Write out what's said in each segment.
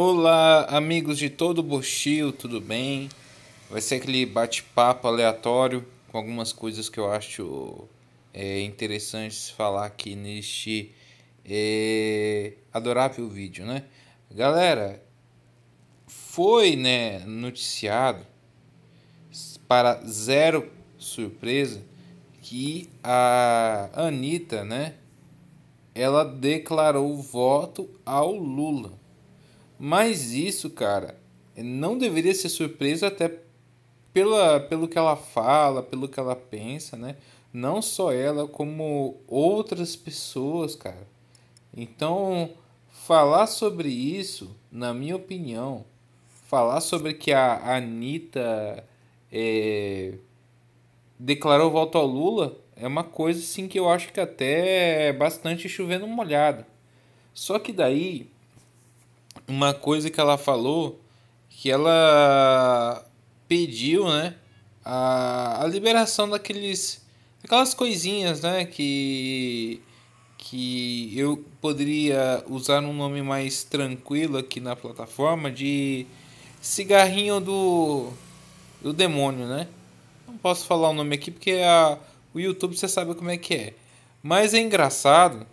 Olá, amigos de todo o Bochil, tudo bem? Vai ser aquele bate-papo aleatório com algumas coisas que eu acho é, interessantes falar aqui neste é, adorável vídeo, né? Galera, foi né, noticiado para zero surpresa que a Anitta, né, ela declarou voto ao Lula. Mas isso, cara, não deveria ser surpresa até pela, pelo que ela fala, pelo que ela pensa, né? Não só ela, como outras pessoas, cara. Então, falar sobre isso, na minha opinião, falar sobre que a Anitta é, declarou voto ao Lula é uma coisa, sim, que eu acho que até é bastante chovendo molhado. Só que daí uma coisa que ela falou que ela pediu, né, a, a liberação daqueles aquelas coisinhas, né, que que eu poderia usar um nome mais tranquilo aqui na plataforma de cigarrinho do do demônio, né? Não posso falar o nome aqui porque a, o YouTube você sabe como é que é. Mas é engraçado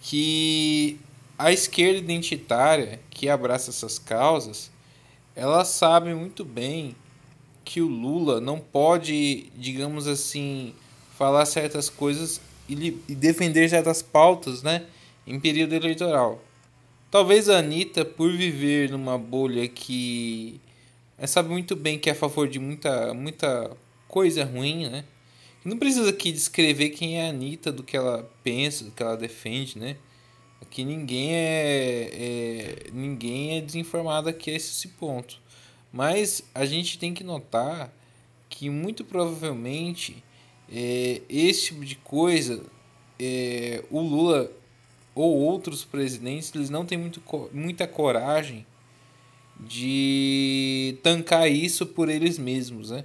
que a esquerda identitária que abraça essas causas, ela sabe muito bem que o Lula não pode, digamos assim, falar certas coisas e, defender certas pautas, né, em período eleitoral. Talvez a Anitta, por viver numa bolha que sabe muito bem que é a favor de muita, muita coisa ruim, né? Não precisa aqui descrever quem é a Anitta, do que ela pensa, do que ela defende, né? que ninguém é, é, ninguém é desinformado aqui a esse ponto. Mas a gente tem que notar que muito provavelmente é, esse tipo de coisa é, o Lula ou outros presidentes eles não têm muito, muita coragem de tancar isso por eles mesmos, né?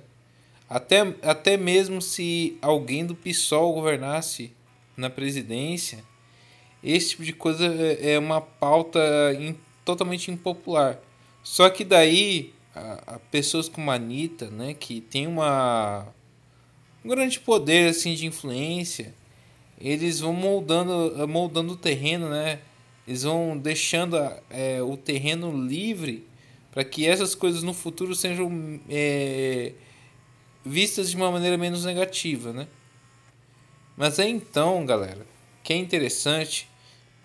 Até, até mesmo se alguém do PSOL governasse na presidência, esse tipo de coisa é, é uma pauta in, totalmente impopular. Só que daí, a, a pessoas como a Anitta, né, que tem uma, um grande poder assim, de influência, eles vão moldando, moldando o terreno, né? Eles vão deixando é, o terreno livre para que essas coisas no futuro sejam é, vistas de uma maneira menos negativa, né? Mas é então, galera, que é interessante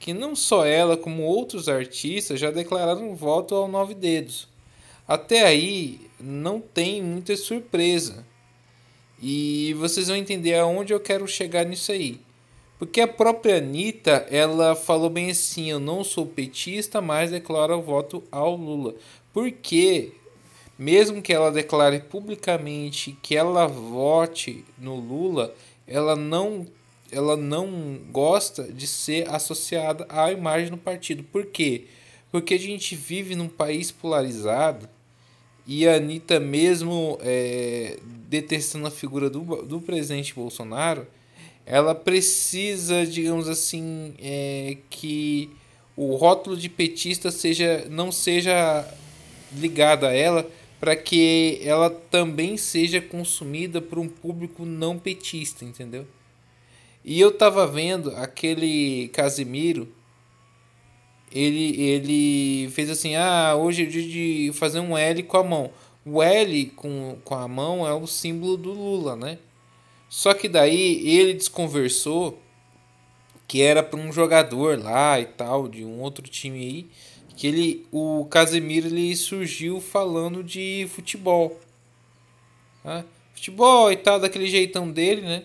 que não só ela, como outros artistas já declararam voto ao Nove Dedos. Até aí, não tem muita surpresa. E vocês vão entender aonde eu quero chegar nisso aí. Porque a própria Anitta, ela falou bem assim: eu não sou petista, mas declaro o voto ao Lula. Porque, mesmo que ela declare publicamente que ela vote no Lula, ela não ela não gosta de ser associada à imagem do partido. Por quê? Porque a gente vive num país polarizado e a Anitta, mesmo é, detestando a figura do, do presidente Bolsonaro, ela precisa, digamos assim, é, que o rótulo de petista seja não seja ligado a ela para que ela também seja consumida por um público não petista, entendeu? E eu tava vendo aquele Casimiro. Ele, ele fez assim: ah, hoje é dia de fazer um L com a mão. O L com, com a mão é o símbolo do Lula, né? Só que daí ele desconversou que era para um jogador lá e tal, de um outro time aí, que ele, o Casemiro ele surgiu falando de futebol. Né? Futebol e tal, daquele jeitão dele, né?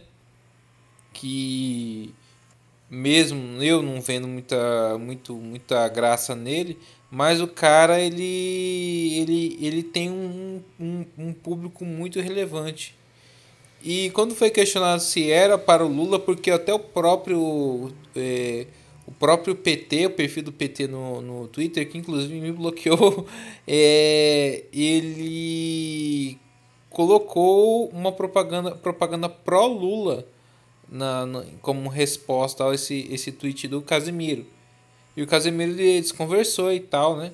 que mesmo eu não vendo muita, muito, muita graça nele, mas o cara ele, ele, ele tem um, um, um público muito relevante. E quando foi questionado se era para o Lula, porque até o próprio é, o próprio PT, o perfil do PT no, no Twitter, que inclusive me bloqueou, é, ele colocou uma propaganda propaganda pró Lula na, na, como resposta a esse, esse tweet do Casemiro. E o Casemiro ele desconversou e tal, né?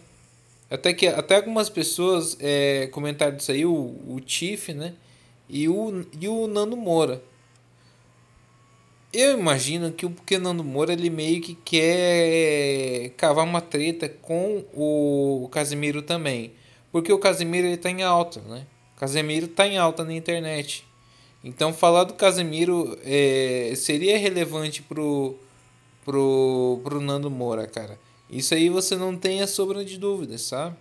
Até que até algumas pessoas é, comentaram isso aí, o, o Tiff, né? E o, e o Nando Moura. Eu imagino que o porque Nando Moura ele meio que quer cavar uma treta com o Casemiro também. Porque o Casemiro ele tá em alta, né? O Casemiro tá em alta na internet. Então, falar do Casemiro é, seria relevante pro, pro, pro Nando Moura, cara. Isso aí você não tem a sobra de dúvidas, sabe?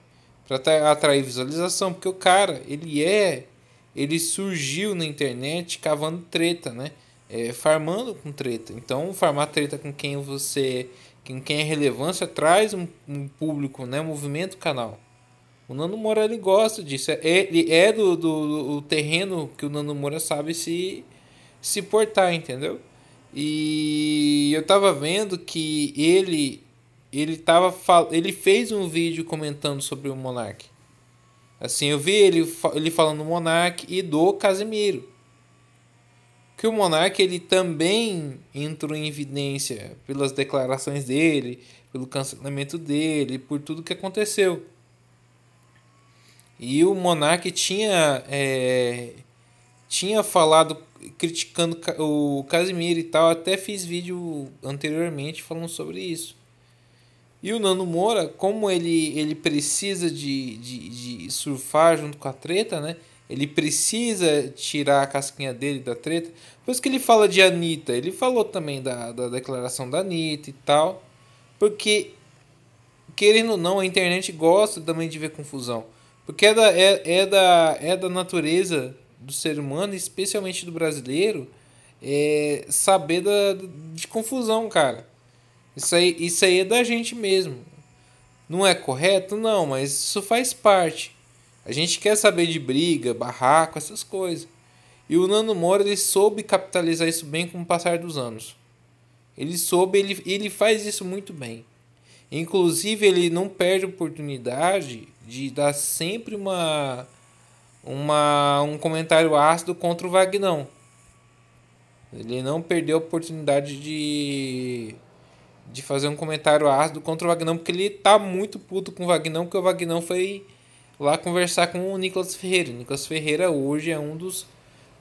Para atrair visualização, porque o cara, ele é. Ele surgiu na internet cavando treta, né? É, farmando com treta. Então, farmar treta com quem você. Com quem é relevância traz um, um público, né? Movimento canal. O Nando Moura ele gosta disso. É, ele é do, do, do terreno que o Nando Moura sabe se, se portar, entendeu? E eu tava vendo que ele ele tava ele fez um vídeo comentando sobre o Monark. Assim, eu vi ele, ele falando do Monark e do Casimiro Que o Monark ele também entrou em evidência pelas declarações dele, pelo cancelamento dele, por tudo que aconteceu. E o Monark tinha, é, tinha falado, criticando o Casimiro e tal, até fiz vídeo anteriormente falando sobre isso. E o Nando Moura, como ele, ele precisa de, de, de surfar junto com a treta, né? Ele precisa tirar a casquinha dele da treta. Por isso que ele fala de Anitta. Ele falou também da, da declaração da Anitta e tal. Porque, querendo ou não, a internet gosta também de ver confusão. Porque é da, é, é, da, é da natureza do ser humano, especialmente do brasileiro, é saber da, de confusão, cara. Isso aí, isso aí é da gente mesmo. Não é correto? Não, mas isso faz parte. A gente quer saber de briga, barraco, essas coisas. E o Nando Moro ele soube capitalizar isso bem com o passar dos anos. Ele soube, ele, ele faz isso muito bem. Inclusive, ele não perde oportunidade de dar sempre uma, uma um comentário ácido contra o Vagnão. Ele não perdeu a oportunidade de de fazer um comentário ácido contra o Vagnão, porque ele tá muito puto com o Vagnão, porque o Vagnão foi lá conversar com o Nicolas Ferreira. O Nicolas Ferreira hoje é um dos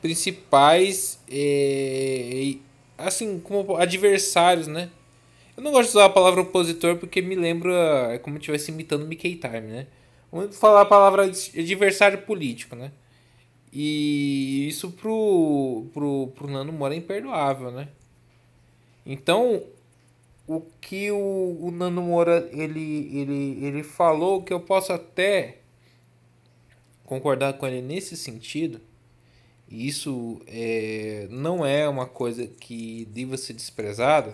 principais é, assim como adversários, né? Eu não gosto de usar a palavra opositor porque me lembra é como se estivesse imitando Mickey Time, né? Vamos falar a palavra adversário político, né? E isso pro, pro, pro Nando Moura é imperdoável, né? Então, o que o, o Nando Moura ele, ele, ele falou, que eu posso até concordar com ele nesse sentido, e isso é, não é uma coisa que deva ser desprezada,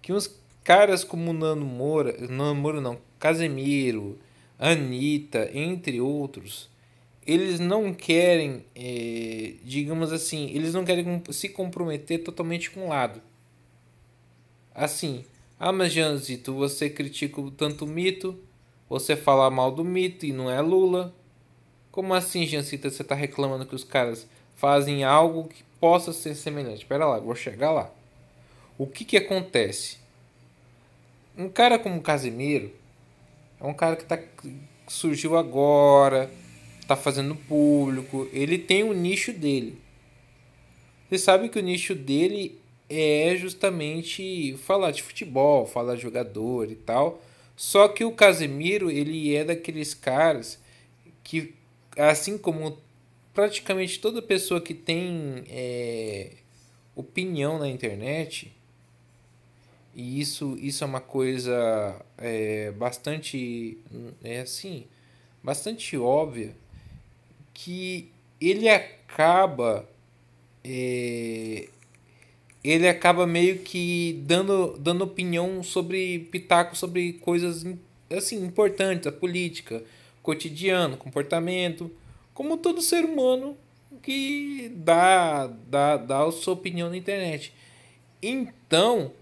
que uns caras como o Nando Moura, Nando Moura não, Casemiro, Anitta, entre outros, eles não querem, é, digamos assim, eles não querem se comprometer totalmente com um lado. Assim, ah, mas Janzito, você critica tanto o mito, você fala mal do mito e não é Lula. Como assim, Jancita, você está reclamando que os caras fazem algo que possa ser semelhante? Espera lá, vou chegar lá. O que que acontece? Um cara como Casimiro, é um cara que tá, surgiu agora, tá fazendo público, ele tem o um nicho dele. Você sabe que o nicho dele é justamente falar de futebol, falar de jogador e tal. Só que o Casemiro, ele é daqueles caras que, assim como praticamente toda pessoa que tem é, opinião na internet, e isso, isso é uma coisa é, bastante, é assim, bastante óbvia, que ele acaba, é, ele acaba meio que dando, dando opinião sobre pitaco, sobre coisas assim importantes, a política, cotidiano, comportamento, como todo ser humano que dá, dá, dá a sua opinião na internet. Então,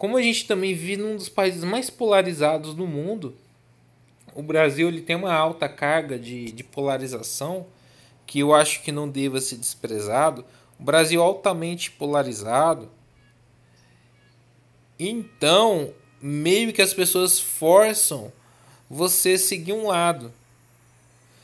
como a gente também vive num dos países mais polarizados do mundo, o Brasil ele tem uma alta carga de, de polarização que eu acho que não deva ser desprezado. O Brasil é altamente polarizado. Então, meio que as pessoas forçam você seguir um lado.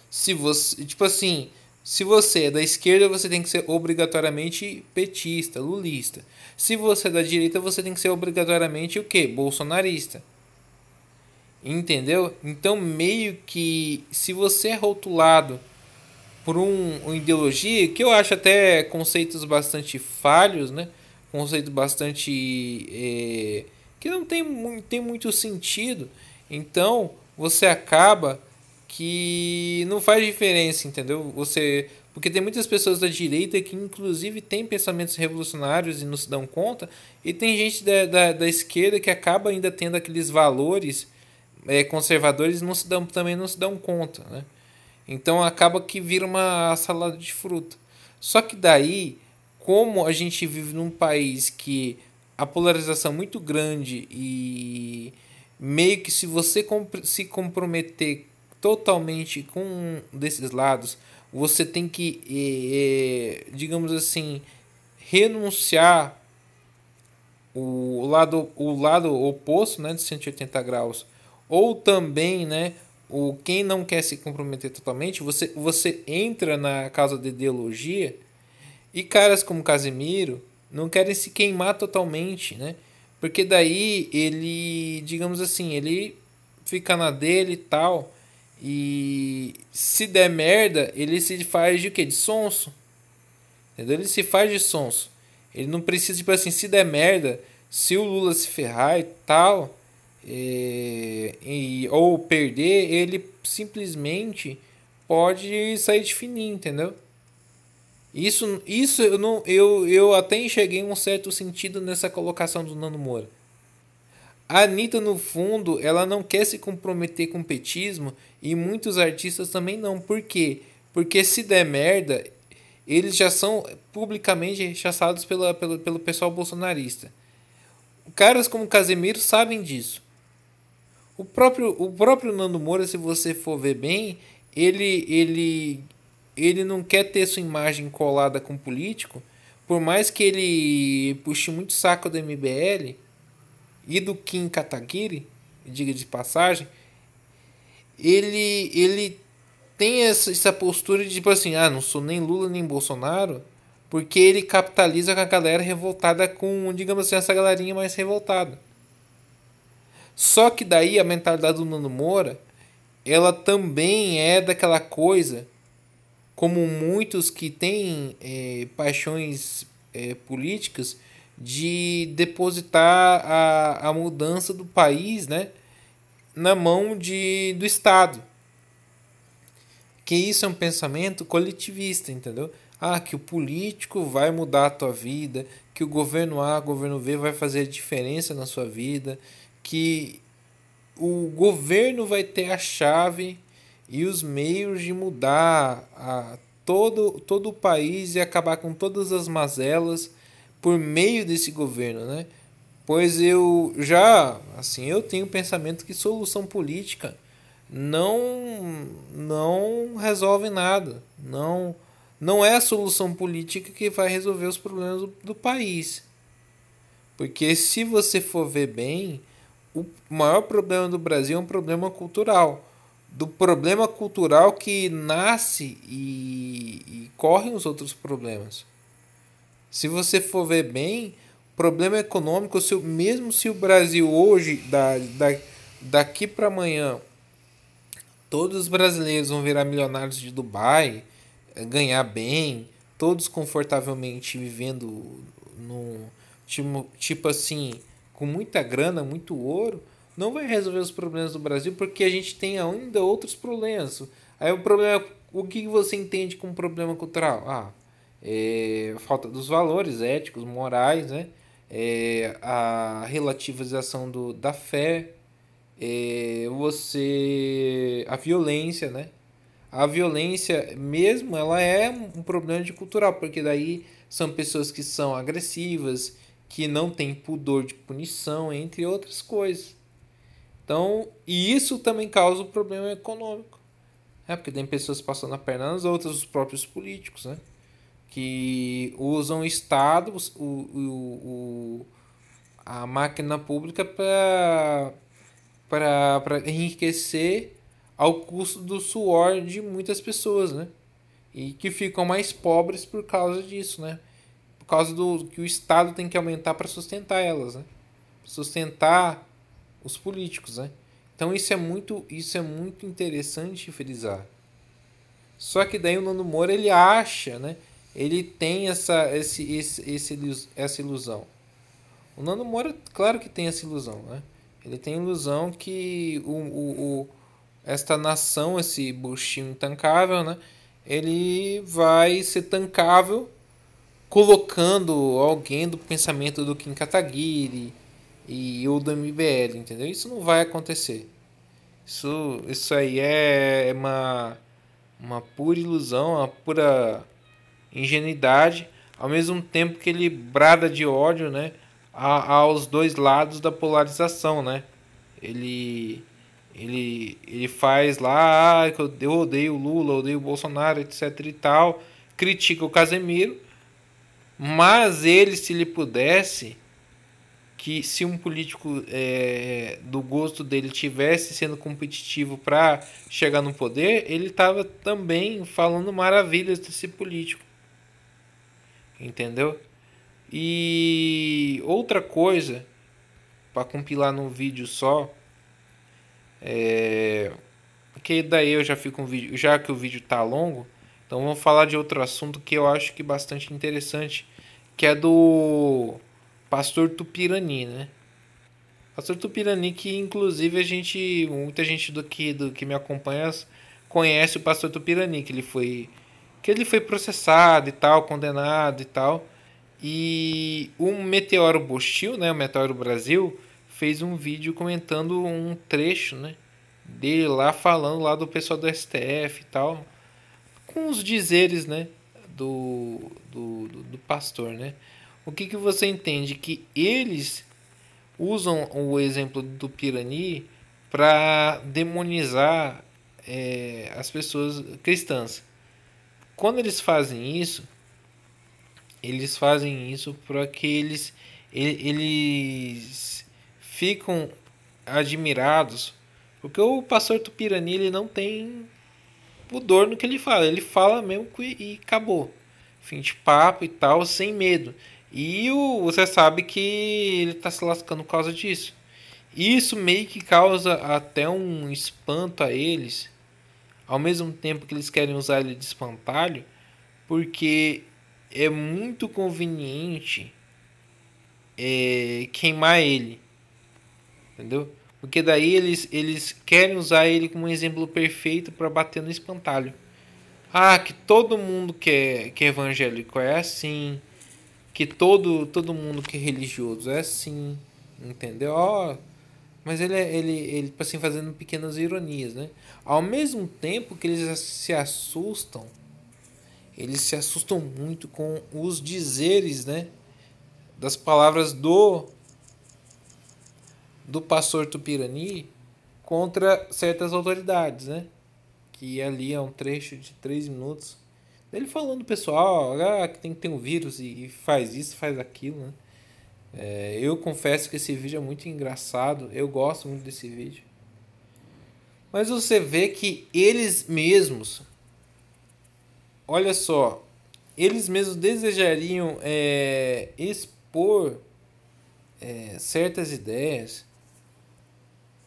Se você, tipo assim, se você é da esquerda, você tem que ser obrigatoriamente petista, lulista. Se você é da direita, você tem que ser obrigatoriamente o quê? Bolsonarista. Entendeu? Então, meio que se você é rotulado por um, uma ideologia, que eu acho até conceitos bastante falhos, né? Conceitos bastante. É, que não tem, tem muito sentido. Então, você acaba que não faz diferença, entendeu? Você, porque tem muitas pessoas da direita que inclusive têm pensamentos revolucionários e não se dão conta, e tem gente da, da, da esquerda que acaba ainda tendo aqueles valores é, conservadores não se dão, também não se dão conta, né? Então acaba que vira uma salada de fruta. Só que daí, como a gente vive num país que a polarização é muito grande e meio que se você se comprometer totalmente com um desses lados, você tem que, é, digamos assim, renunciar o lado, o lado oposto né, de 180 graus, ou também né, o quem não quer se comprometer totalmente, você, você entra na causa de ideologia e caras como Casemiro não querem se queimar totalmente, né? Porque daí ele, digamos assim, ele fica na dele e tal. E se der merda, ele se faz de quê? De sonso. Entendeu? Ele se faz de sonso. Ele não precisa, tipo assim, se der merda, se o Lula se ferrar e tal, e, é, e, ou perder, ele simplesmente pode sair de fininho, entendeu? Isso, isso eu, não, eu, eu até enxerguei um certo sentido nessa colocação do Nando Moura. A Anitta, no fundo, ela não quer se comprometer com o petismo e muitos artistas também não. Por quê? Porque se der merda, eles já são publicamente rechaçados pela, pela, pelo pessoal bolsonarista. Caras como Casemiro sabem disso. O próprio, o próprio Nando Moura, se você for ver bem, ele, ele, ele não quer ter sua imagem colada com político, por mais que ele puxe muito saco do MBL e do Kim Kataguiri, diga de passagem, ele, ele tem essa, essa postura de tipo assim, ah, não sou nem Lula nem Bolsonaro, porque ele capitaliza com a galera revoltada com, digamos assim, essa galerinha mais revoltada. Só que daí a mentalidade do Nando Moura, ela também é daquela coisa, como muitos que têm é, paixões é, políticas, de depositar a, a mudança do país né, na mão de, do Estado. Que isso é um pensamento coletivista, entendeu? Ah, que o político vai mudar a tua vida, que o governo A, governo B vai fazer diferença na sua vida, que o governo vai ter a chave e os meios de mudar a todo, todo o país e acabar com todas as mazelas por meio desse governo, né? Pois eu já, assim, eu tenho o pensamento que solução política não não resolve nada, não não é a solução política que vai resolver os problemas do, do país. Porque se você for ver bem, o maior problema do Brasil é um problema cultural. Do problema cultural que nasce e, e correm os outros problemas. Se você for ver bem, problema econômico, se, mesmo se o Brasil hoje, da, da, daqui para amanhã, todos os brasileiros vão virar milionários de Dubai, eh, ganhar bem, todos confortavelmente vivendo no tipo, tipo assim, com muita grana, muito ouro, não vai resolver os problemas do Brasil porque a gente tem ainda outros problemas. Aí o problema é o que você entende com problema cultural? Ah, é, falta dos valores éticos, morais, né? É, a relativização do, da fé, é, você a violência, né? A violência mesmo ela é um problema de cultural, porque daí são pessoas que são agressivas, que não têm pudor de punição, entre outras coisas. Então, e isso também causa um problema econômico. É, porque tem pessoas passando a perna nas outras, os próprios políticos, né? que usam o Estado, o, o, a máquina pública para enriquecer ao custo do suor de muitas pessoas, né? E que ficam mais pobres por causa disso, né? Por causa do que o Estado tem que aumentar para sustentar elas, né? sustentar os políticos, né? Então isso é muito, isso é muito interessante frisar. Só que daí o Nando Moura ele acha, né? ele tem essa, esse, esse, esse, essa ilusão. O Nando Moura, claro que tem essa ilusão, né? Ele tem a ilusão que o, o, o, esta nação, esse buchinho intancável, né? Ele vai ser tancável colocando alguém do pensamento do Kim Kataguiri e ou do MBL, entendeu? Isso não vai acontecer. Isso, isso aí é, é uma, uma pura ilusão, uma pura ingenuidade, ao mesmo tempo que ele brada de ódio, né, a, aos dois lados da polarização, né? Ele ele ele faz lá, ah, eu odeio o Lula, odeio o Bolsonaro, etc e tal, critica o Casemiro, mas ele se ele pudesse que se um político é, do gosto dele tivesse sendo competitivo para chegar no poder, ele estava também falando maravilhas desse político entendeu? E outra coisa para compilar num vídeo só é que daí eu já fico um vídeo, já que o vídeo tá longo, então vamos falar de outro assunto que eu acho que bastante interessante, que é do Pastor Tupirani, né? Pastor Tupirani que inclusive a gente, muita gente do que do que me acompanha conhece o Pastor Tupirani, que ele foi que ele foi processado e tal, condenado e tal. E o Meteoro Bostil, né, o Meteoro Brasil, fez um vídeo comentando um trecho, né, dele lá falando lá do pessoal do STF e tal, com os dizeres, né, do, do, do pastor, né. O que, que você entende? Que eles usam o exemplo do Pirani para demonizar é, as pessoas cristãs. Quando eles fazem isso, eles fazem isso para que eles, eles ficam admirados, porque o pastor Tupirani ele não tem pudor no que ele fala, ele fala mesmo e acabou. Fim de papo e tal, sem medo. E o, você sabe que ele está se lascando por causa disso. Isso meio que causa até um espanto a eles ao mesmo tempo que eles querem usar ele de espantalho, porque é muito conveniente é, queimar ele, entendeu? Porque daí eles, eles querem usar ele como um exemplo perfeito para bater no espantalho. Ah, que todo mundo que é, que é evangélico é assim, que todo, todo mundo que é religioso é assim, entendeu? Oh, mas ele, é, ele, ele, tipo assim, fazendo pequenas ironias, né? Ao mesmo tempo que eles se assustam, eles se assustam muito com os dizeres, né, das palavras do do pastor Tupirani contra certas autoridades, né? Que ali é um trecho de três minutos ele falando pessoal ah, que tem que ter um vírus e, faz isso faz aquilo né? É, eu confesso que esse vídeo é muito engraçado eu gosto muito desse vídeo mas você vê que eles mesmos, olha só, eles mesmos desejariam é, expor é, certas ideias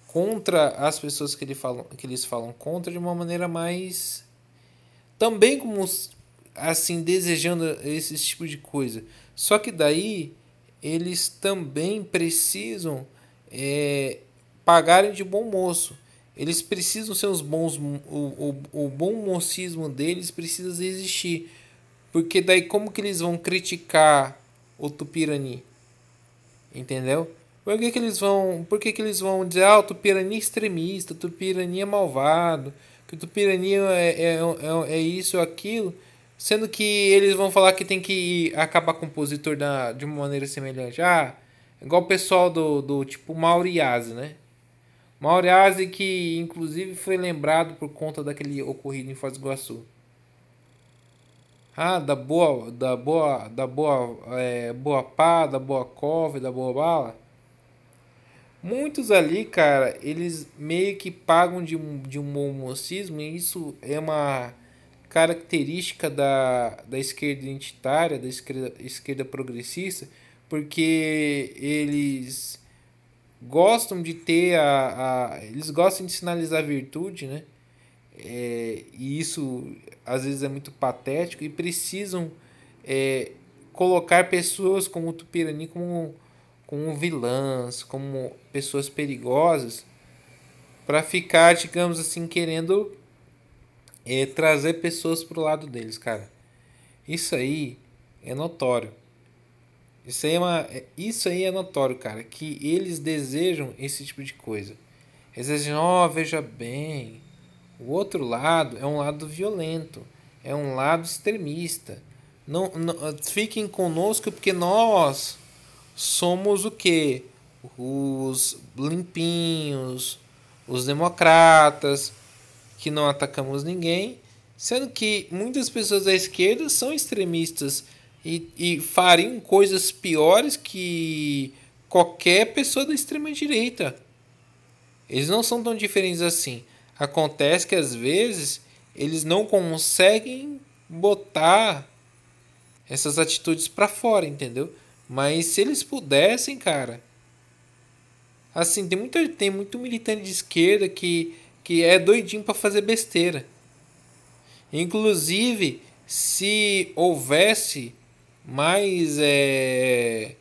contra as pessoas que, ele falam, que eles falam contra de uma maneira mais. também como assim, desejando esse tipo de coisa. Só que daí eles também precisam é, pagarem de bom moço. Eles precisam ser os bons. O, o, o bom mocismo deles precisa existir. Porque daí como que eles vão criticar o Tupirani? Entendeu? Por que, que eles vão. Por que, que eles vão dizer, ah, o Tupirani é extremista, o Tupirani é malvado, que o Tupirani é, é, é, é, é isso ou é aquilo. Sendo que eles vão falar que tem que acabar com o compositor da, de uma maneira semelhante. Ah, igual o pessoal do, do tipo Mauriase, né? Mauriase, que inclusive foi lembrado por conta daquele ocorrido em Foz do Iguaçu. Ah, da boa, da boa, da boa, é, boa pá, da boa cova, da boa bala. Muitos ali, cara, eles meio que pagam de, de um momocismo e isso é uma característica da, da esquerda identitária, da esquerda, esquerda progressista, porque eles gostam de ter a, a eles gostam de sinalizar virtude, né? É, e isso às vezes é muito patético e precisam é, colocar pessoas como o Tupirani como, como vilãs, como pessoas perigosas, para ficar, digamos assim, querendo é, trazer pessoas pro lado deles, cara. Isso aí é notório. Isso aí, é uma, é, isso aí é notório, cara, que eles desejam esse tipo de coisa. Eles dizem, ó, oh, veja bem, o outro lado é um lado violento, é um lado extremista. Não, não fiquem conosco porque nós somos o quê? Os limpinhos, os democratas, que não atacamos ninguém, sendo que muitas pessoas da esquerda são extremistas e, e fariam coisas piores que qualquer pessoa da extrema direita. Eles não são tão diferentes assim. Acontece que às vezes eles não conseguem botar essas atitudes para fora, entendeu? Mas se eles pudessem, cara. Assim, tem muito, tem muito militante de esquerda que, que é doidinho para fazer besteira. Inclusive, se houvesse mais é,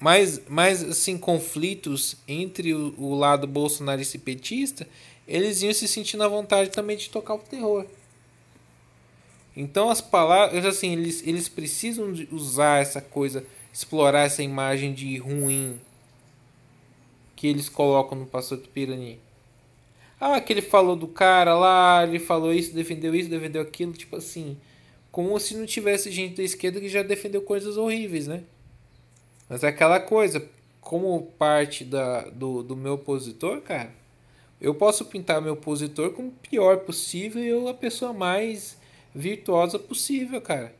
mais, mais assim, conflitos entre o, o lado bolsonarista e petista, eles iam se sentindo à vontade também de tocar o terror. Então as palavras, assim, eles, eles precisam usar essa coisa, explorar essa imagem de ruim que eles colocam no pastor do Pirani. Ah, que ele falou do cara lá, ele falou isso, defendeu isso, defendeu aquilo, tipo assim como se não tivesse gente da esquerda que já defendeu coisas horríveis, né? Mas é aquela coisa, como parte da, do, do meu opositor, cara, eu posso pintar meu opositor como o pior possível e eu a pessoa mais virtuosa possível, cara.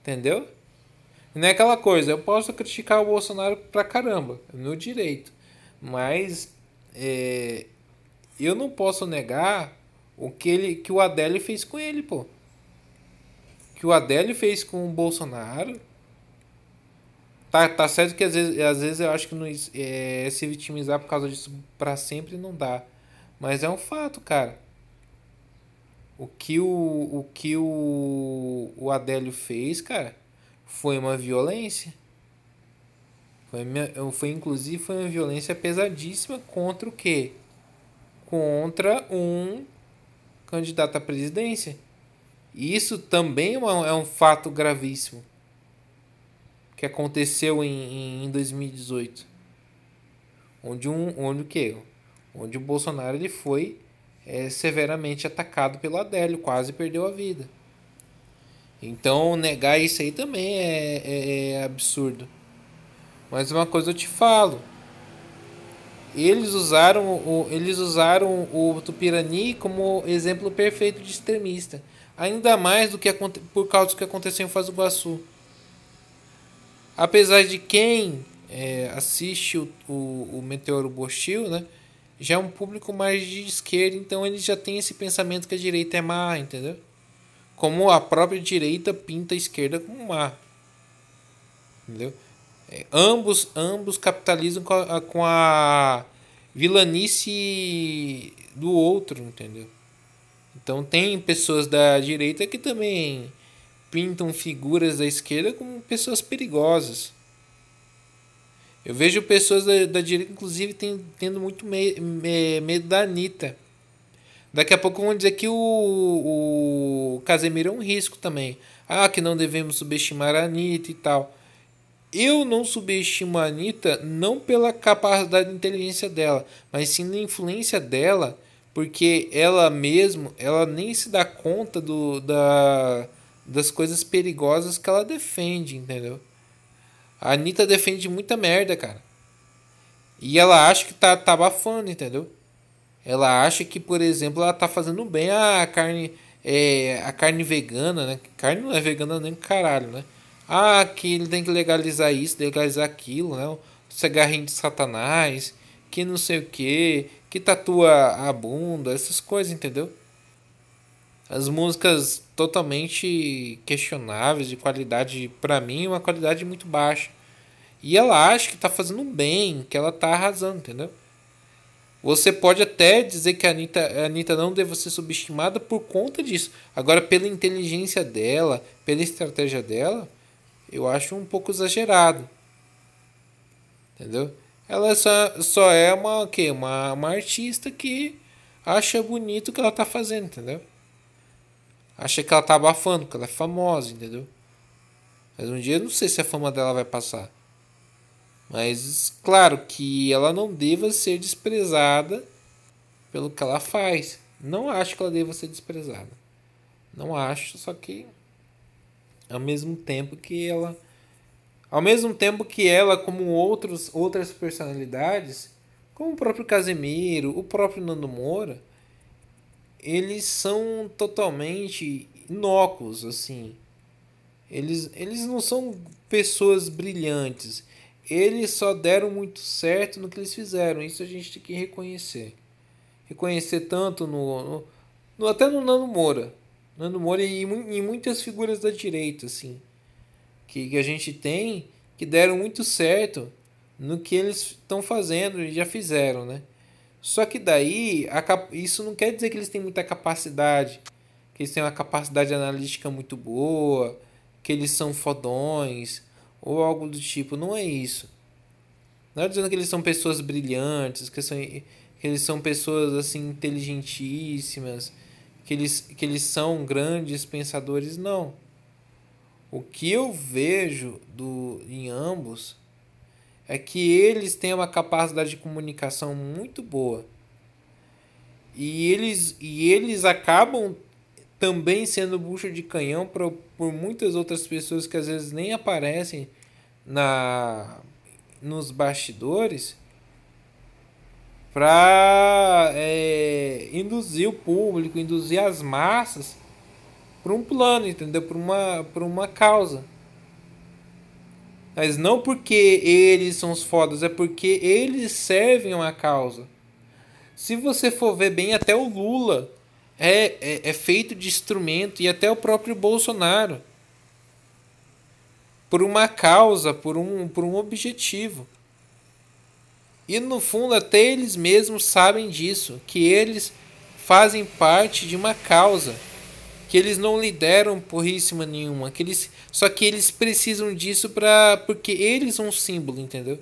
Entendeu? Não é aquela coisa, eu posso criticar o Bolsonaro pra caramba, é meu direito. Mas é, eu não posso negar o que, ele, que o Adélio fez com ele, pô. Que o Adélio fez com o Bolsonaro. Tá, tá certo que às vezes, às vezes eu acho que nos, é, se vitimizar por causa disso para sempre não dá. Mas é um fato, cara. O que o, o, que o, o Adélio fez, cara, foi uma violência. Foi, foi inclusive foi uma violência pesadíssima contra o quê? Contra um candidato à presidência. E isso também é, é um, fato gravíssimo que aconteceu em, em 2018. Onde um, onde o quê? Onde o Bolsonaro ele foi é, severamente atacado pelo Adélio, quase perdeu a vida. Então negar isso aí também é, é, é absurdo. Mas uma coisa eu te falo, eles usaram o, eles usaram o tupi como exemplo perfeito de extremista. Ainda mais do que por causa do que aconteceu em Foz do Iguaçu. Apesar de quem é, assiste o, o, o Meteoro Bochil, né, já é um público mais de esquerda, então ele já tem esse pensamento que a direita é má, entendeu? Como a própria direita pinta a esquerda como má. Entendeu? ambos, ambos capitalizam com a, com a vilanice do outro, entendeu? Então tem pessoas da direita que também pintam figuras da esquerda como pessoas perigosas. Eu vejo pessoas da, da direita, inclusive, tem, tendo muito me, me, medo da Anitta. Daqui a pouco vão dizer que o, o Casemiro é um risco também. Ah, que não devemos subestimar a Anitta e tal. Eu não subestimo a Anitta não pela capacidade de inteligência dela, mas sim na influência dela, porque ela mesmo, ela nem se dá conta do, da, das coisas perigosas que ela defende, entendeu? A Anitta defende muita merda, cara. E ela acha que tá, tá abafando, entendeu? Ela acha que, por exemplo, ela tá fazendo bem a carne, é, a carne vegana, né? Carne não é vegana nem caralho, né? Ah, que ele tem que legalizar isso, legalizar aquilo, né? O cigarrinho de satanás, que não sei o que, que tatua a bunda, essas coisas, entendeu? As músicas totalmente questionáveis, de qualidade, para mim, uma qualidade muito baixa. E ela acha que tá fazendo bem, que ela tá arrasando, entendeu? Você pode até dizer que a Anitta, a Anitta não deve ser subestimada por conta disso. Agora, pela inteligência dela, pela estratégia dela, eu acho um pouco exagerado. Entendeu? Ela é só, só é uma, que uma, uma artista que acha bonito o que ela tá fazendo, entendeu? Acha que ela tá abafando, que ela é famosa, entendeu? Mas um dia eu não sei se a fama dela vai passar. Mas claro que ela não deva ser desprezada pelo que ela faz. Não acho que ela deva ser desprezada. Não acho, só que ao mesmo tempo que ela ao mesmo tempo que ela como outros outras personalidades como o próprio Casemiro o próprio Nando Moura eles são totalmente inócuos assim eles eles não são pessoas brilhantes eles só deram muito certo no que eles fizeram isso a gente tem que reconhecer reconhecer tanto no, no, no até no Nando Moura Nando Moura e muitas figuras da direita, assim, que, que a gente tem, que deram muito certo no que eles estão fazendo e já fizeram, né? Só que daí, a, isso não quer dizer que eles têm muita capacidade, que eles têm uma capacidade analítica muito boa, que eles são fodões ou algo do tipo. Não é isso. Não é dizendo que eles são pessoas brilhantes, que, são, que eles são pessoas assim inteligentíssimas que eles, que eles são grandes pensadores, não. O que eu vejo do, em ambos é que eles têm uma capacidade de comunicação muito boa. E eles, e eles acabam também sendo bucha de canhão por, por muitas outras pessoas que às vezes nem aparecem na nos bastidores para é, induzir o público, induzir as massas para um plano, entendeu? Para uma, para uma causa. Mas não porque eles são os fodas, é porque eles servem uma causa. Se você for ver bem, até o Lula é, é, é feito de instrumento e até o próprio Bolsonaro. Por uma causa, por um, por um objetivo. E no fundo, até eles mesmos sabem disso, que eles fazem parte de uma causa, que eles não lideram porríssima nenhuma, que eles, só que eles precisam disso para porque eles são um símbolo, entendeu?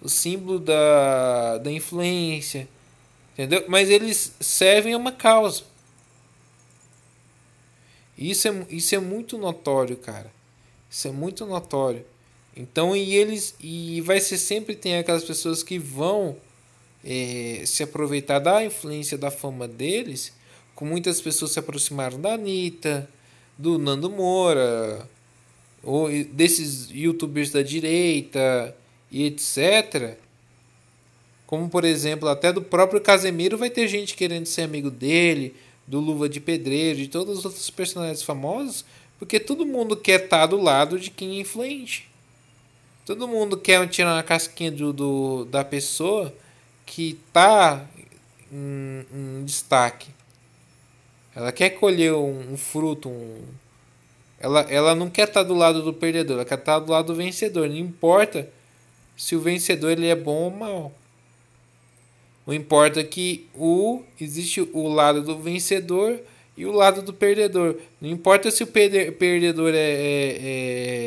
O símbolo da, da influência, entendeu? Mas eles servem a uma causa. Isso é, isso é muito notório, cara. Isso é muito notório. Então, e eles e vai ser sempre tem aquelas pessoas que vão é, se aproveitar da influência da fama deles, com muitas pessoas se aproximaram da Anitta, do Nando Moura, ou desses youtubers da direita e etc. Como por exemplo, até do próprio Casemiro vai ter gente querendo ser amigo dele, do Luva de Pedreiro, de todos os outros personagens famosos, porque todo mundo quer estar tá do lado de quem é influente. Todo mundo quer tirar a casquinha do, do, da pessoa que tá em, em destaque. Ela quer colher um, um fruto, um, ela, ela não quer estar tá do lado do perdedor, ela quer estar tá do lado do vencedor. Não importa se o vencedor ele é bom ou mal. O importa é que o existe o lado do vencedor e o lado do perdedor. Não importa se o perde, perdedor é, é,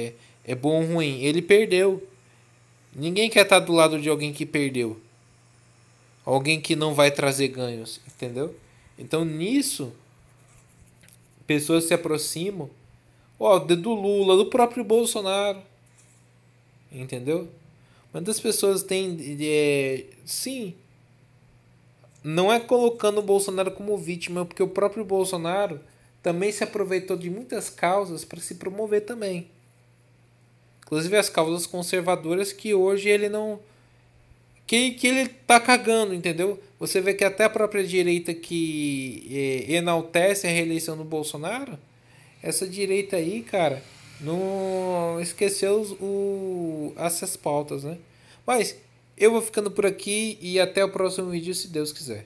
é é bom ou ruim. Ele perdeu. Ninguém quer estar tá do lado de alguém que perdeu. Alguém que não vai trazer ganhos, entendeu? Então nisso, pessoas se aproximam. Ó, do Lula, do próprio Bolsonaro. Entendeu? Muitas pessoas têm. É, sim. Não é colocando o Bolsonaro como vítima, porque o próprio Bolsonaro também se aproveitou de muitas causas para se promover também. Inclusive as causas conservadoras que hoje ele não. Que, que ele tá cagando, entendeu? Você vê que até a própria direita que é, enaltece a reeleição do Bolsonaro, essa direita aí, cara, não esqueceu os, o, essas pautas, né? Mas eu vou ficando por aqui e até o próximo vídeo, se Deus quiser.